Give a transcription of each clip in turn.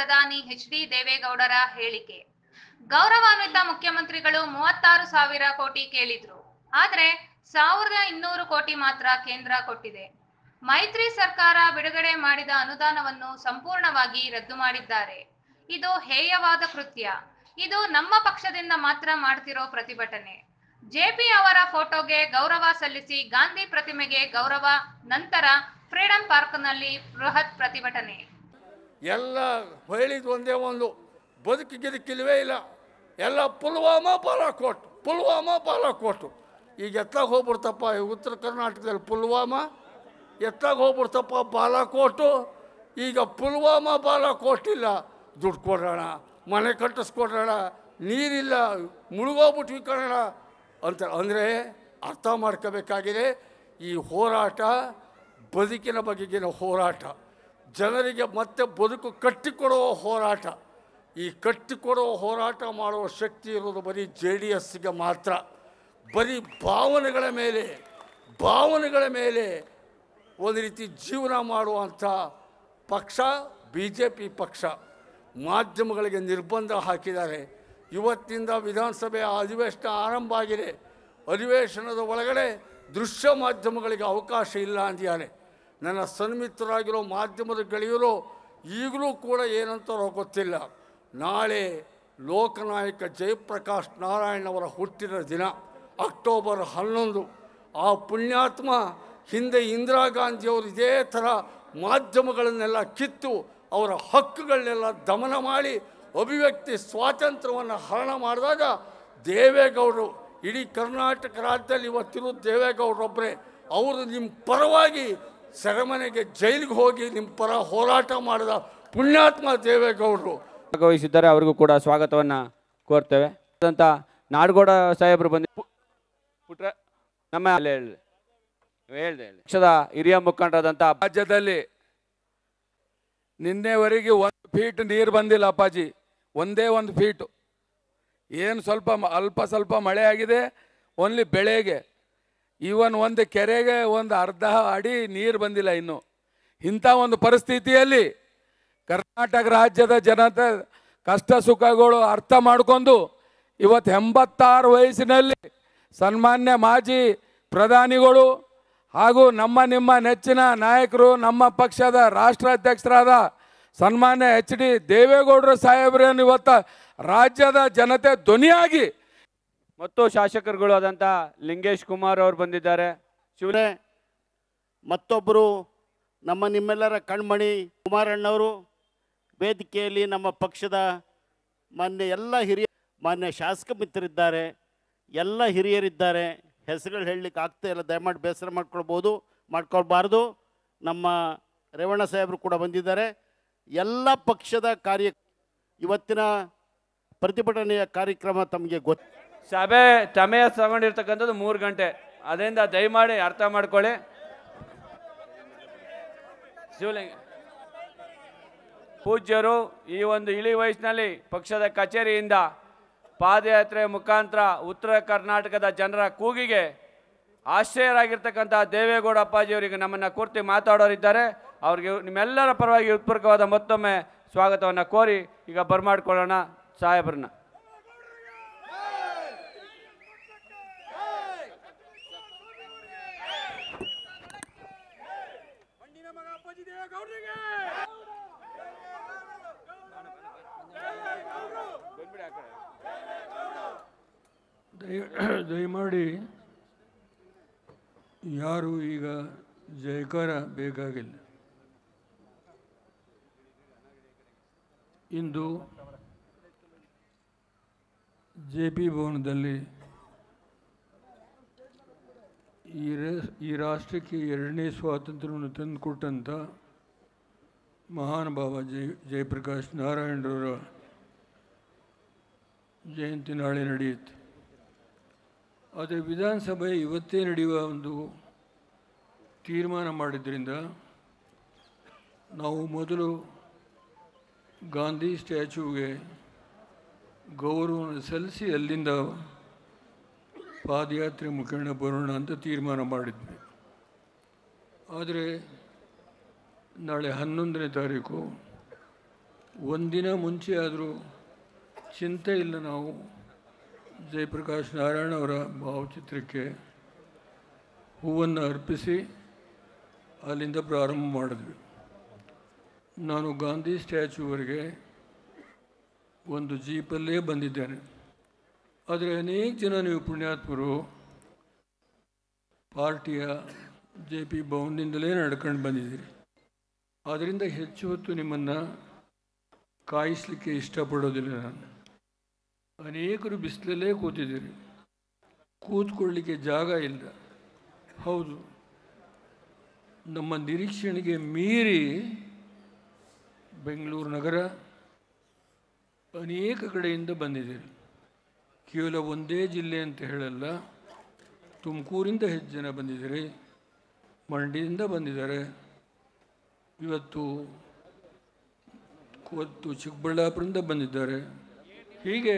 ಪ್ರಧಾನಿ H D ದೇವೇಗೌಡರ ಹೇಳಿಕೆ ಗೌರವಾನ್ವಿತ ಮುಖ್ಯಮಂತ್ರಿಗಳು ಮೂವತ್ತಾರು ಸಾವಿರ ಕೋಟಿ ಕೇಳಿದ್ರು ಆದ್ರೆ ಸಾವಿರದ ಇನ್ನೂರು ಕೋಟಿ ಮಾತ್ರ ಕೇಂದ್ರ ಕೊಟ್ಟಿದೆ ಮೈತ್ರಿ ಸರ್ಕಾರ ಬಿಡುಗಡೆ ಮಾಡಿದ ಅನುದಾನವನ್ನು ಸಂಪೂರ್ಣವಾಗಿ ರದ್ದು ಮಾಡಿದ್ದಾರೆ ಇದು ಹೇಯವಾದ ಕೃತ್ಯ ಇದು ನಮ್ಮ ಪಕ್ಷದಿಂದ ಮಾತ್ರ ಮಾಡ್ತಿರೋ ಪ್ರತಿಭಟನೆ ಜೆಪಿ ಅವರ ಫೋಟೋಗೆ ಗೌರವ ಸಲ್ಲಿಸಿ ಗಾಂಧಿ ಪ್ರತಿಮೆಗೆ ಗೌರವ ನಂತರ ಫ್ರೀಡಂ ಪಾರ್ಕ್ನಲ್ಲಿ ಬೃಹತ್ ಪ್ರತಿಭಟನೆ ಎಲ್ಲ ಹೇಳಿದ ಒಂದೇ ಒಂದು ಬದುಕು ಗಿದಕ್ಕಿಲ್ವೇ ಇಲ್ಲ ಎಲ್ಲ ಪುಲ್ವಾಮಾ ಬಾಲಾಕೋಟ್ ಪುಲ್ವಾಮಾ ಬಾಲಾಕೋಟು ಈಗ ಎತ್ತಾಗ ಹೋಗ್ಬಿಡ್ತಪ್ಪ ಈ ಉತ್ತರ ಕರ್ನಾಟಕದಲ್ಲಿ ಪುಲ್ವಾಮಾ ಎತ್ತಾಗ ಹೋಗ್ಬಿಡ್ತಪ್ಪ ಬಾಲಾಕೋಟು ಈಗ ಪುಲ್ವಾಮಾ ಬಾಲಾಕೋಟ್ ಇಲ್ಲ ದುಡ್ಡು ಕೊಡೋಣ ಮನೆ ಕಟ್ಟಿಸ್ಕೊಡೋಣ ನೀರಿಲ್ಲ ಮುಳುಗೋಗ್ಬಿಟ್ವಿ ಕನ್ನಡ ಅಂತ ಅಂದರೆ ಅರ್ಥ ಮಾಡ್ಕೋಬೇಕಾಗಿದೆ ಈ ಹೋರಾಟ ಬದುಕಿನ ಬಗೆಗಿನ ಹೋರಾಟ ಜನರಿಗೆ ಮತ್ತೆ ಬದುಕು ಕಟ್ಟಿಕೊಡುವ ಹೋರಾಟ ಈ ಕಟ್ಟಿಕೊಡುವ ಹೋರಾಟ ಮಾಡುವ ಶಕ್ತಿ ಇರೋದು ಬರೀ ಜೆ ಡಿ ಎಸ್ಗೆ ಮಾತ್ರ ಬರೀ ಭಾವನೆಗಳ ಮೇಲೆ ಭಾವನೆಗಳ ಮೇಲೆ ಒಂದು ರೀತಿ ಜೀವನ ಮಾಡುವಂಥ ಪಕ್ಷ ಬಿ ಜೆ ಪಿ ಪಕ್ಷ ಮಾಧ್ಯಮಗಳಿಗೆ ನಿರ್ಬಂಧ ಹಾಕಿದ್ದಾರೆ ಇವತ್ತಿಂದ ವಿಧಾನಸಭೆ ಅಧಿವೇಶನ ಆರಂಭ ಆಗಿದೆ ಅಧಿವೇಶನದ ಒಳಗಡೆ ದೃಶ್ಯ ಮಾಧ್ಯಮಗಳಿಗೆ ಅವಕಾಶ ಇಲ್ಲ ಅಂದಿದ್ದಾರೆ ನನ್ನ ಸನ್ಮಿತ್ರರಾಗಿರೋ ಮಾಧ್ಯಮದ ಗೆಳೆಯರು ಈಗಲೂ ಕೂಡ ಏನಂತಾರೋ ಗೊತ್ತಿಲ್ಲ ನಾಳೆ ಲೋಕನಾಯಕ ಜಯಪ್ರಕಾಶ್ ನಾರಾಯಣವರ ಹುಟ್ಟಿದ ದಿನ ಅಕ್ಟೋಬರ್ ಹನ್ನೊಂದು ಆ ಪುಣ್ಯಾತ್ಮ ಹಿಂದೆ ಇಂದಿರಾ ಗಾಂಧಿಯವರು ಇದೇ ಥರ ಮಾಧ್ಯಮಗಳನ್ನೆಲ್ಲ ಕಿತ್ತು ಅವರ ಹಕ್ಕುಗಳನ್ನೆಲ್ಲ ದಮನ ಮಾಡಿ ಅಭಿವ್ಯಕ್ತಿ ಸ್ವಾತಂತ್ರ್ಯವನ್ನು ಹರಣ ಮಾಡಿದಾಗ ದೇವೇಗೌಡರು ಇಡೀ ಕರ್ನಾಟಕ ರಾಜ್ಯದಲ್ಲಿ ಇವತ್ತಿರೋ ದೇವೇಗೌಡರೊಬ್ಬರೇ ಅವರು ನಿಮ್ಮ ಪರವಾಗಿ ಸೆರೆಮನೆಗೆ ಜೈಲಿಗೆ ಹೋಗಿ ನಿಮ್ಮ ಪರ ಹೋರಾಟ ಮಾಡಿದ ಪುಣ್ಯಾತ್ಮ ದೇವೇಗೌಡರು ಭಾಗವಹಿಸಿದ್ದಾರೆ ಅವ್ರಿಗೂ ಕೂಡ ಸ್ವಾಗತವನ್ನು ಕೋರ್ತೇವೆ ಅಂತ ನಾಡಗೌಡ ಸಾಹೇಬರು ಬಂದು ಪುಟ್ರ ನಮ್ಮ ಹೇಳಿದೆ ಪಕ್ಷದ ಹಿರಿಯ ಮುಖಂಡರಾದಂಥ ರಾಜ್ಯದಲ್ಲಿ ನಿನ್ನೆವರೆಗೆ ಒಂದು ಫೀಟ್ ನೀರು ಬಂದಿಲ್ಲ ಅಪ್ಪಾಜಿ ಒಂದೇ ಒಂದು ಫೀಟು ಏನು ಸ್ವಲ್ಪ ಅಲ್ಪ ಸ್ವಲ್ಪ ಮಳೆ ಆಗಿದೆ ಓನ್ಲಿ ಬೆಳೆಗೆ ಇವನ್ ಒಂದು ಕೆರೆಗೆ ಒಂದು ಅರ್ಧ ಅಡಿ ನೀರು ಬಂದಿಲ್ಲ ಇನ್ನು ಇಂಥ ಒಂದು ಪರಿಸ್ಥಿತಿಯಲ್ಲಿ ಕರ್ನಾಟಕ ರಾಜ್ಯದ ಜನತೆ ಕಷ್ಟ ಸುಖಗಳು ಅರ್ಥ ಮಾಡಿಕೊಂಡು ಇವತ್ತು ಎಂಬತ್ತಾರು ವಯಸ್ಸಿನಲ್ಲಿ ಸನ್ಮಾನ್ಯ ಮಾಜಿ ಪ್ರಧಾನಿಗಳು ಹಾಗೂ ನಮ್ಮ ನಿಮ್ಮ ನೆಚ್ಚಿನ ನಾಯಕರು ನಮ್ಮ ಪಕ್ಷದ ರಾಷ್ಟ್ರಾಧ್ಯಕ್ಷರಾದ ಸನ್ಮಾನ್ಯ ಎಚ್ ಡಿ ದೇವೇಗೌಡರು ಸಾಹೇಬ್ರೇನು ಇವತ್ತು ರಾಜ್ಯದ ಜನತೆ ಧ್ವನಿಯಾಗಿ ಮತ್ತು ಶಾಸಕರುಗಳು ಆದಂಥ ಲಿಂಗೇಶ್ ಕುಮಾರ್ ಅವರು ಬಂದಿದ್ದಾರೆ ಶಿವರೇ ಮತ್ತೊಬ್ಬರು ನಮ್ಮ ನಿಮ್ಮೆಲ್ಲರ ಕಣ್ಮಣಿ ಕುಮಾರಣ್ಣವರು ವೇದಿಕೆಯಲ್ಲಿ ನಮ್ಮ ಪಕ್ಷದ ಮಾನ್ಯ ಎಲ್ಲ ಹಿರಿಯ ಮಾನ್ಯ ಶಾಸಕ ಮಿತ್ರರಿದ್ದಾರೆ ಎಲ್ಲ ಹಿರಿಯರಿದ್ದಾರೆ ಹೆಸರುಗಳು ಹೇಳಲಿಕ್ಕೆ ಆಗ್ತಾ ಇಲ್ಲ ದಯಮಾಡಿ ಬೇಸರ ಮಾಡ್ಕೊಳ್ಬೋದು ಮಾಡ್ಕೊಳ್ಬಾರ್ದು ನಮ್ಮ ರೇವಣ್ಣ ಸಾಹೇಬರು ಕೂಡ ಬಂದಿದ್ದಾರೆ ಎಲ್ಲ ಪಕ್ಷದ ಕಾರ್ಯ ಇವತ್ತಿನ ಪ್ರತಿಭಟನೆಯ ಕಾರ್ಯಕ್ರಮ ತಮಗೆ ಗೊತ್ತು ಸಭೆ ಸಮಯ ತಗೊಂಡಿರ್ತಕ್ಕಂಥದ್ದು ಮೂರು ಗಂಟೆ ಅದರಿಂದ ದಯಮಾಡಿ ಅರ್ಥ ಮಾಡ್ಕೊಳ್ಳಿ ಶಿವಲಿಂಗ ಪೂಜ್ಯರು ಈ ಒಂದು ಇಳಿ ವಯಸ್ಸಿನಲ್ಲಿ ಪಕ್ಷದ ಕಚೇರಿಯಿಂದ ಪಾದಯಾತ್ರೆ ಮುಖಾಂತರ ಉತ್ತರ ಕರ್ನಾಟಕದ ಜನರ ಕೂಗಿಗೆ ಆಶ್ರಯರಾಗಿರ್ತಕ್ಕಂಥ ದೇವೇಗೌಡ ಅಪ್ಪಾಜಿಯವರಿಗೆ ನಮ್ಮನ್ನು ಕೂರ್ತಿ ಮಾತಾಡೋರಿದ್ದಾರೆ ಅವ್ರಿಗೆ ನಿಮ್ಮೆಲ್ಲರ ಪರವಾಗಿ ಉತ್ಪೂರ್ಕವಾದ ಮತ್ತೊಮ್ಮೆ ಸ್ವಾಗತವನ್ನು ಕೋರಿ ಈಗ ಬರ್ಮಾಡ್ಕೊಳ್ಳೋಣ ಸಾಹೇಬ್ರನ್ನ ದಯಮಾಡಿ ಯಾರು ಈಗ ಜಯಕಾರ ಬೇಕಾಗಿಲ್ಲ ಇಂದು ಜೆ ಪಿ ಭವನದಲ್ಲಿ ಈ ಈ ರಾಷ್ಟ್ರಕ್ಕೆ ಎರಡನೇ ಸ್ವಾತಂತ್ರ್ಯವನ್ನು ತಂದುಕೊಟ್ಟಂಥ ಮಹಾನುಭಾವ ಜಯ ಜಯಪ್ರಕಾಶ್ ನಾರಾಯಣರವರ ಜಯಂತಿ ನಾಳೆ ನಡೆಯುತ್ತೆ ಆದರೆ ವಿಧಾನಸಭೆ ಇವತ್ತೇ ನಡೆಯುವ ಒಂದು ತೀರ್ಮಾನ ಮಾಡಿದ್ದರಿಂದ ನಾವು ಮೊದಲು ಗಾಂಧಿ ಸ್ಟ್ಯಾಚ್ಯೂಗೆ ಗೌರವ ಸಲ್ಲಿಸಿ ಅಲ್ಲಿಂದ ಪಾದಯಾತ್ರೆ ಮುಖಂಡ ಬರೋಣ ಅಂತ ತೀರ್ಮಾನ ಮಾಡಿದ್ವಿ ಆದರೆ ನಾಳೆ ಹನ್ನೊಂದನೇ ತಾರೀಕು ಒಂದಿನ ಮುಂಚೆ ಆದರೂ ಚಿಂತೆ ಇಲ್ಲ ನಾವು ಜಯಪ್ರಕಾಶ್ ನಾರಾಯಣ ಅವರ ಭಾವಚಿತ್ರಕ್ಕೆ ಹೂವನ್ನು ಅರ್ಪಿಸಿ ಅಲ್ಲಿಂದ ಪ್ರಾರಂಭ ಮಾಡಿದ್ವಿ ನಾನು ಗಾಂಧಿ ಸ್ಟ್ಯಾಚ್ಯೂವರೆಗೆ ಒಂದು ಜೀಪಲ್ಲೇ ಬಂದಿದ್ದೇನೆ ಆದರೆ ಅನೇಕ ಜನ ನೀವು ಪುಣ್ಯಾತ್ಮರು ಪಾರ್ಟಿಯ ಜೆ ಪಿ ಭವನದಿಂದಲೇ ನಡ್ಕೊಂಡು ಬಂದಿದ್ದೀರಿ ಆದ್ದರಿಂದ ಹೆಚ್ಚು ಹೊತ್ತು ನಿಮ್ಮನ್ನು ಕಾಯಿಸಲಿಕ್ಕೆ ಇಷ್ಟಪಡೋದಿಲ್ಲ ನಾನು ಅನೇಕರು ಬಿಸಿಲಲ್ಲೇ ಕೂತಿದ್ದೀರಿ ಕೂತ್ಕೊಳ್ಳಿಕ್ಕೆ ಜಾಗ ಇಲ್ಲ ಹೌದು ನಮ್ಮ ನಿರೀಕ್ಷಣೆಗೆ ಮೀರಿ ಬೆಂಗಳೂರು ನಗರ ಅನೇಕ ಕಡೆಯಿಂದ ಬಂದಿದ್ದೀರಿ ಕೇವಲ ಒಂದೇ ಜಿಲ್ಲೆ ಅಂತ ಹೇಳಲ್ಲ ತುಮಕೂರಿಂದ ಹೆಚ್ಚು ಜನ ಬಂದಿದ್ದೀರಿ ಮಂಡ್ಯದಿಂದ ಬಂದಿದ್ದಾರೆ ಇವತ್ತು ಇವತ್ತು ಚಿಕ್ಕಬಳ್ಳಾಪುರದಿಂದ ಬಂದಿದ್ದಾರೆ ಹೀಗೆ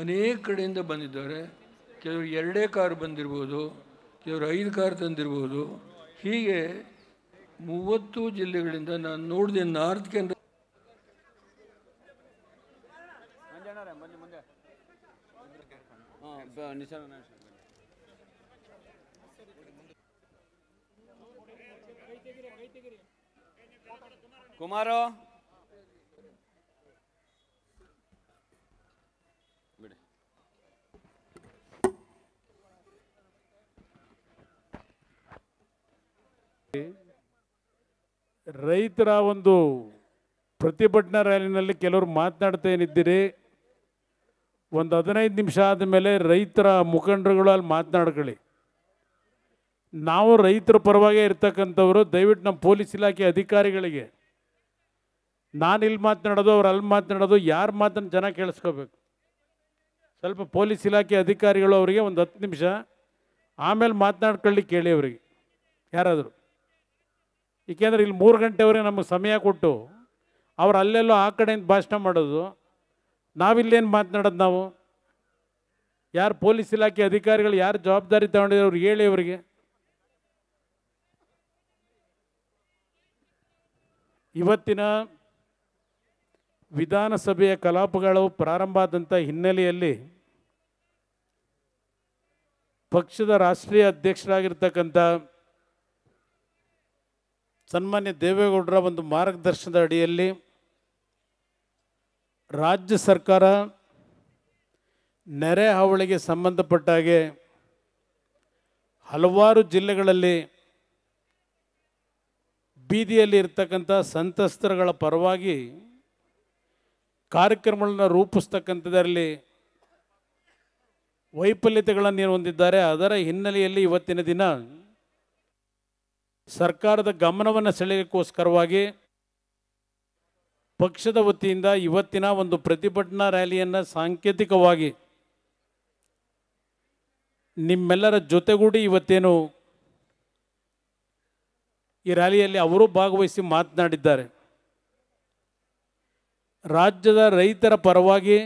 ಅನೇಕ ಕಡೆಯಿಂದ ಬಂದಿದ್ದಾರೆ ಕೆಲವರು ಎರಡೇ ಕಾರು ಬಂದಿರ್ಬೋದು ಕೆಲವರು ಐದು ಕಾರು ತಂದಿರ್ಬೋದು ಹೀಗೆ ಮೂವತ್ತು ಜಿಲ್ಲೆಗಳಿಂದ ನಾನು ನೋಡಿದೆ ನಾರ್ತ್ ಕೇಂದ್ರ ಕುಮಾರೋ ರೈತರ ಒಂದು ಪ್ರತಿಭಟನಾ ರ್ಯಾಲಿನಲ್ಲಿ ಕೆಲವರು ಮಾತನಾಡ್ತಾ ಏನಿದ್ದೀರಿ ಒಂದು ಹದಿನೈದು ನಿಮಿಷ ಆದ ಮೇಲೆ ರೈತರ ಮುಖಂಡರುಗಳು ಅಲ್ಲಿ ಮಾತನಾಡ್ಕೊಳ್ಳಿ ನಾವು ರೈತರ ಪರವಾಗಿ ಇರ್ತಕ್ಕಂಥವರು ದಯವಿಟ್ಟು ನಮ್ಮ ಪೊಲೀಸ್ ಇಲಾಖೆ ಅಧಿಕಾರಿಗಳಿಗೆ ನಾನು ಇಲ್ಲಿ ಮಾತನಾಡೋದು ಅವ್ರು ಅಲ್ಲಿ ಮಾತನಾಡೋದು ಯಾರು ಮಾತನ್ನು ಜನ ಕೇಳಿಸ್ಕೋಬೇಕು ಸ್ವಲ್ಪ ಪೊಲೀಸ್ ಇಲಾಖೆ ಅಧಿಕಾರಿಗಳು ಅವರಿಗೆ ಒಂದು ಹತ್ತು ನಿಮಿಷ ಆಮೇಲೆ ಮಾತನಾಡ್ಕೊಳ್ಳಿ ಕೇಳಿ ಅವರಿಗೆ ಯಾರಾದರೂ ಏಕೆಂದ್ರೆ ಇಲ್ಲಿ ಮೂರು ಗಂಟೆವರೆಗೆ ನಮಗೆ ಸಮಯ ಕೊಟ್ಟು ಅವ್ರು ಅಲ್ಲೆಲ್ಲೋ ಆ ಕಡೆಯಿಂದ ಭಾಷಣ ಮಾಡೋದು ನಾವಿಲ್ಲೇನು ಮಾತನಾಡೋದು ನಾವು ಯಾರು ಪೊಲೀಸ್ ಇಲಾಖೆ ಅಧಿಕಾರಿಗಳು ಯಾರು ಜವಾಬ್ದಾರಿ ತಗೊಂಡಿದ್ರು ಅವ್ರು ಹೇಳಿ ಅವರಿಗೆ ಇವತ್ತಿನ ವಿಧಾನಸಭೆಯ ಕಲಾಪಗಳು ಪ್ರಾರಂಭ ಆದಂಥ ಹಿನ್ನೆಲೆಯಲ್ಲಿ ಪಕ್ಷದ ರಾಷ್ಟ್ರೀಯ ಅಧ್ಯಕ್ಷರಾಗಿರ್ತಕ್ಕಂಥ ಸನ್ಮಾನ್ಯ ದೇವೇಗೌಡರ ಒಂದು ಮಾರ್ಗದರ್ಶನದ ಅಡಿಯಲ್ಲಿ ರಾಜ್ಯ ಸರ್ಕಾರ ನೆರೆ ಹಾವಳಿಗೆ ಸಂಬಂಧಪಟ್ಟ ಹಾಗೆ ಹಲವಾರು ಜಿಲ್ಲೆಗಳಲ್ಲಿ ಬೀದಿಯಲ್ಲಿ ಇರ್ತಕ್ಕಂಥ ಸಂತ್ರಸ್ತರುಗಳ ಪರವಾಗಿ ಕಾರ್ಯಕ್ರಮಗಳನ್ನು ರೂಪಿಸ್ತಕ್ಕಂಥದ್ದರಲ್ಲಿ ವೈಫಲ್ಯತೆಗಳನ್ನು ಹೊಂದಿದ್ದಾರೆ ಅದರ ಹಿನ್ನೆಲೆಯಲ್ಲಿ ಇವತ್ತಿನ ದಿನ ಸರ್ಕಾರದ ಗಮನವನ್ನು ಸೆಳೆಯೋಕ್ಕೋಸ್ಕರವಾಗಿ ಪಕ್ಷದ ವತಿಯಿಂದ ಇವತ್ತಿನ ಒಂದು ಪ್ರತಿಭಟನಾ ರ್ಯಾಲಿಯನ್ನು ಸಾಂಕೇತಿಕವಾಗಿ ನಿಮ್ಮೆಲ್ಲರ ಜೊತೆಗೂಡಿ ಇವತ್ತೇನು ಈ ರ್ಯಾಲಿಯಲ್ಲಿ ಅವರು ಭಾಗವಹಿಸಿ ಮಾತನಾಡಿದ್ದಾರೆ ರಾಜ್ಯದ ರೈತರ ಪರವಾಗಿ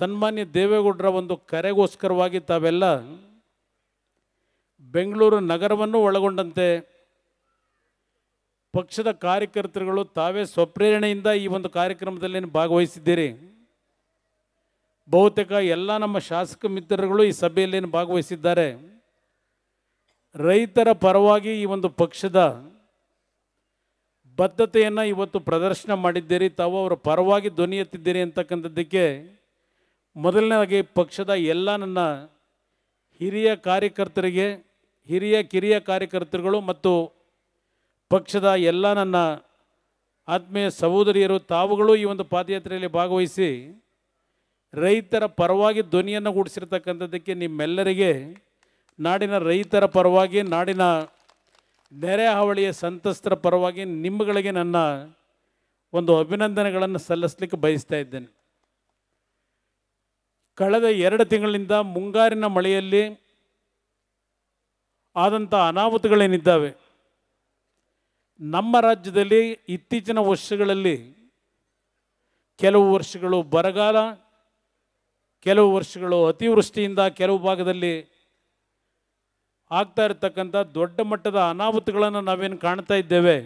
ಸನ್ಮಾನ್ಯ ದೇವೇಗೌಡರ ಒಂದು ಕರೆಗೋಸ್ಕರವಾಗಿ ತಾವೆಲ್ಲ ಬೆಂಗಳೂರು ನಗರವನ್ನು ಒಳಗೊಂಡಂತೆ ಪಕ್ಷದ ಕಾರ್ಯಕರ್ತರುಗಳು ತಾವೇ ಸ್ವಪ್ರೇರಣೆಯಿಂದ ಈ ಒಂದು ಕಾರ್ಯಕ್ರಮದಲ್ಲಿ ಭಾಗವಹಿಸಿದ್ದೀರಿ ಬಹುತೇಕ ಎಲ್ಲ ನಮ್ಮ ಶಾಸಕ ಮಿತ್ರರುಗಳು ಈ ಸಭೆಯಲ್ಲಿ ಭಾಗವಹಿಸಿದ್ದಾರೆ ರೈತರ ಪರವಾಗಿ ಈ ಒಂದು ಪಕ್ಷದ ಬದ್ಧತೆಯನ್ನು ಇವತ್ತು ಪ್ರದರ್ಶನ ಮಾಡಿದ್ದೀರಿ ತಾವು ಅವರ ಪರವಾಗಿ ಧ್ವನಿ ಎತ್ತಿದ್ದೀರಿ ಅಂತಕ್ಕಂಥದ್ದಕ್ಕೆ ಮೊದಲನೇದಾಗಿ ಪಕ್ಷದ ಎಲ್ಲ ನನ್ನ ಹಿರಿಯ ಕಾರ್ಯಕರ್ತರಿಗೆ ಹಿರಿಯ ಕಿರಿಯ ಕಾರ್ಯಕರ್ತರುಗಳು ಮತ್ತು ಪಕ್ಷದ ಎಲ್ಲ ನನ್ನ ಆತ್ಮೀಯ ಸಹೋದರಿಯರು ತಾವುಗಳು ಈ ಒಂದು ಪಾದಯಾತ್ರೆಯಲ್ಲಿ ಭಾಗವಹಿಸಿ ರೈತರ ಪರವಾಗಿ ಧ್ವನಿಯನ್ನು ಗೂಡಿಸಿರ್ತಕ್ಕಂಥದ್ದಕ್ಕೆ ನಿಮ್ಮೆಲ್ಲರಿಗೆ ನಾಡಿನ ರೈತರ ಪರವಾಗಿ ನಾಡಿನ ನೆರೆ ಹಾವಳಿಯ ಸಂತಸ್ತರ ಪರವಾಗಿ ನಿಮ್ಮಗಳಿಗೆ ನನ್ನ ಒಂದು ಅಭಿನಂದನೆಗಳನ್ನು ಸಲ್ಲಿಸ್ಲಿಕ್ಕೆ ಬಯಸ್ತಾ ಇದ್ದೇನೆ ಕಳೆದ ಎರಡು ತಿಂಗಳಿಂದ ಮುಂಗಾರಿನ ಮಳೆಯಲ್ಲಿ ಆದಂಥ ಅನಾಹುತಗಳೇನಿದ್ದಾವೆ ನಮ್ಮ ರಾಜ್ಯದಲ್ಲಿ ಇತ್ತೀಚಿನ ವರ್ಷಗಳಲ್ಲಿ ಕೆಲವು ವರ್ಷಗಳು ಬರಗಾಲ ಕೆಲವು ವರ್ಷಗಳು ಅತಿವೃಷ್ಟಿಯಿಂದ ಕೆಲವು ಭಾಗದಲ್ಲಿ ಆಗ್ತಾ ಇರತಕ್ಕಂಥ ದೊಡ್ಡ ಮಟ್ಟದ ಅನಾಹುತಗಳನ್ನು ನಾವೇನು ಕಾಣ್ತಾ ಇದ್ದೇವೆ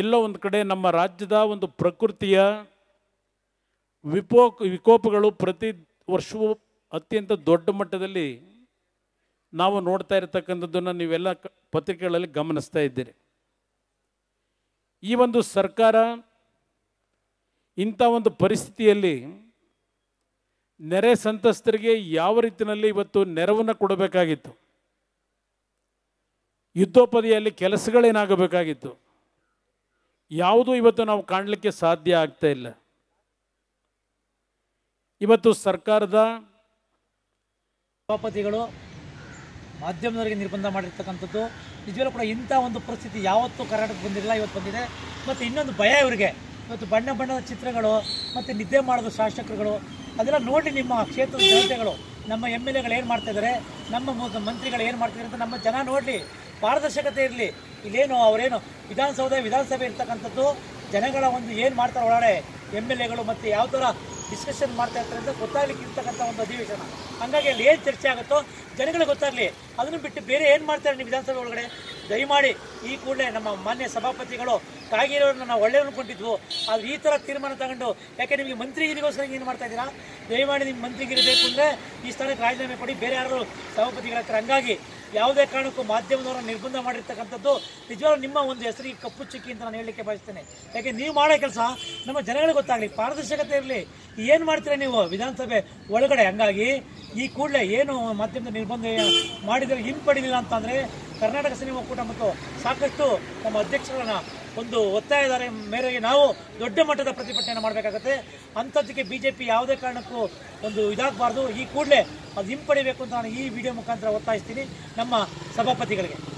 ಎಲ್ಲೋ ಒಂದು ಕಡೆ ನಮ್ಮ ರಾಜ್ಯದ ಒಂದು ಪ್ರಕೃತಿಯ ವಿಪೋ ವಿಕೋಪಗಳು ಪ್ರತಿ ವರ್ಷವೂ ಅತ್ಯಂತ ದೊಡ್ಡ ಮಟ್ಟದಲ್ಲಿ ನಾವು ನೋಡ್ತಾ ಇರತಕ್ಕಂಥದ್ದನ್ನು ನೀವೆಲ್ಲ ಪತ್ರಿಕೆಗಳಲ್ಲಿ ಗಮನಿಸ್ತಾ ಇದ್ದೀರಿ ಈ ಒಂದು ಸರ್ಕಾರ ಇಂಥ ಒಂದು ಪರಿಸ್ಥಿತಿಯಲ್ಲಿ ನೆರೆ ಸಂತ್ರಸ್ತರಿಗೆ ಯಾವ ರೀತಿಯಲ್ಲಿ ಇವತ್ತು ನೆರವನ್ನು ಕೊಡಬೇಕಾಗಿತ್ತು ಯುದ್ಧೋಪದಿಯಲ್ಲಿ ಕೆಲಸಗಳೇನಾಗಬೇಕಾಗಿತ್ತು ಯಾವುದೂ ಇವತ್ತು ನಾವು ಕಾಣಲಿಕ್ಕೆ ಸಾಧ್ಯ ಆಗ್ತಾ ಇಲ್ಲ ಇವತ್ತು ಸರ್ಕಾರದ ಮಾಧ್ಯಮದವರಿಗೆ ನಿರ್ಬಂಧ ಮಾಡಿರ್ತಕ್ಕಂಥದ್ದು ನಿಜವಲ್ಲೂ ಕೂಡ ಇಂಥ ಒಂದು ಪರಿಸ್ಥಿತಿ ಯಾವತ್ತೂ ಕರ್ನಾಟಕಕ್ಕೆ ಬಂದಿರಲಿಲ್ಲ ಇವತ್ತು ಬಂದಿದೆ ಮತ್ತು ಇನ್ನೊಂದು ಭಯ ಇವರಿಗೆ ಇವತ್ತು ಬಣ್ಣ ಬಣ್ಣದ ಚಿತ್ರಗಳು ಮತ್ತು ನಿದ್ದೆ ಮಾಡೋದು ಶಾಸಕರುಗಳು ಅದೆಲ್ಲ ನೋಡಿ ನಿಮ್ಮ ಕ್ಷೇತ್ರದ ಜನತೆಗಳು ನಮ್ಮ ಎಮ್ ಎಲ್ ಎಗಳು ಏನು ಮಾಡ್ತಾಯಿದ್ದಾರೆ ನಮ್ಮ ಮಂತ್ರಿಗಳು ಏನು ಮಾಡ್ತಿದ್ದಾರೆ ಅಂತ ನಮ್ಮ ಜನ ನೋಡಲಿ ಪಾರದರ್ಶಕತೆ ಇರಲಿ ಇಲ್ಲೇನು ಅವರೇನು ವಿಧಾನಸೌಧ ವಿಧಾನಸಭೆ ಇರ್ತಕ್ಕಂಥದ್ದು ಜನಗಳ ಒಂದು ಏನು ಮಾಡ್ತಾರೆ ಒಳಗಡೆ ಎಮ್ ಎಲ್ ಎಗಳು ಮತ್ತು ಯಾವ ಥರ ಡಿಸ್ಕಷನ್ ಮಾಡ್ತಾ ಇರ್ತಾರೆ ಅಂತ ಗೊತ್ತಾಗಲಿಕ್ಕೆ ಇರ್ತಕ್ಕಂಥ ಒಂದು ಅಧಿವೇಶನ ಹಾಗಾಗಿ ಅಲ್ಲಿ ಏನು ಚರ್ಚೆ ಆಗುತ್ತೋ ಜನಗಳಿಗೆ ಗೊತ್ತಾಗಲಿ ಅದನ್ನು ಬಿಟ್ಟು ಬೇರೆ ಏನು ಮಾಡ್ತಾರೆ ನೀವು ವಿಧಾನಸಭೆ ಒಳಗಡೆ ದಯಮಾಡಿ ಈ ಕೂಡಲೇ ನಮ್ಮ ಮಾನ್ಯ ಸಭಾಪತಿಗಳು ಕಾಗಿರೋರನ್ನ ನಾವು ಒಳ್ಳೆ ಕೊಟ್ಟಿದ್ವು ಆದರೆ ಈ ಥರ ತೀರ್ಮಾನ ತಗೊಂಡು ಯಾಕೆ ನಿಮಗೆ ಮಂತ್ರಿಗಿರಿಗೋಸ್ಕರ ಏನು ಮಾಡ್ತಾ ಇದ್ದೀರಾ ದಯಮಾಡಿ ನಿಮ್ಮ ಮಂತ್ರಿಗಿರಿ ಬೇಕು ಅಂದರೆ ಈ ಸ್ಥಾನಕ್ಕೆ ರಾಜೀನಾಮೆ ಕೊಡಿ ಬೇರೆ ಯಾರು ಸಭಾಪತಿಗಳ ಹತ್ರ ಹಂಗಾಗಿ ಯಾವುದೇ ಕಾರಣಕ್ಕೂ ಮಾಧ್ಯಮದವರ ನಿರ್ಬಂಧ ಮಾಡಿರ್ತಕ್ಕಂಥದ್ದು ನಿಜವಾಗ್ಲೂ ನಿಮ್ಮ ಒಂದು ಹೆಸರಿಗೆ ಕಪ್ಪು ಚುಕ್ಕಿ ಅಂತ ನಾನು ಹೇಳಲಿಕ್ಕೆ ಬಯಸ್ತೇನೆ ಯಾಕೆ ನೀವು ಮಾಡೋ ಕೆಲಸ ನಮ್ಮ ಜನಗಳಿಗೆ ಗೊತ್ತಾಗಲಿ ಪಾರದರ್ಶಕತೆ ಇರಲಿ ಏನು ಮಾಡ್ತೀರಾ ನೀವು ವಿಧಾನಸಭೆ ಒಳಗಡೆ ಹಂಗಾಗಿ ಈ ಕೂಡಲೇ ಏನು ಮಾಧ್ಯಮದ ನಿರ್ಬಂಧ ಮಾಡಿದರೆ ಹಿಂಪಡಿಲಿಲ್ಲ ಅಂತಂದರೆ ಕರ್ನಾಟಕ ಸಿನಿಮಾ ಕೂಟ ಮತ್ತು ಸಾಕಷ್ಟು ನಮ್ಮ ಅಧ್ಯಕ್ಷರನ್ನು ಒಂದು ಒತ್ತಾಯದ ಮೇರೆಗೆ ನಾವು ದೊಡ್ಡ ಮಟ್ಟದ ಪ್ರತಿಭಟನೆ ಮಾಡಬೇಕಾಗತ್ತೆ ಅಂಥದ್ದಕ್ಕೆ ಬಿ ಜೆ ಪಿ ಯಾವುದೇ ಕಾರಣಕ್ಕೂ ಒಂದು ಇದಾಗಬಾರ್ದು ಈ ಕೂಡಲೇ ಅದು ಹಿಂಪಡಿಬೇಕು ಅಂತ ನಾನು ಈ ವಿಡಿಯೋ ಮುಖಾಂತರ ಒತ್ತಾಯಿಸ್ತೀನಿ ನಮ್ಮ ಸಭಾಪತಿಗಳಿಗೆ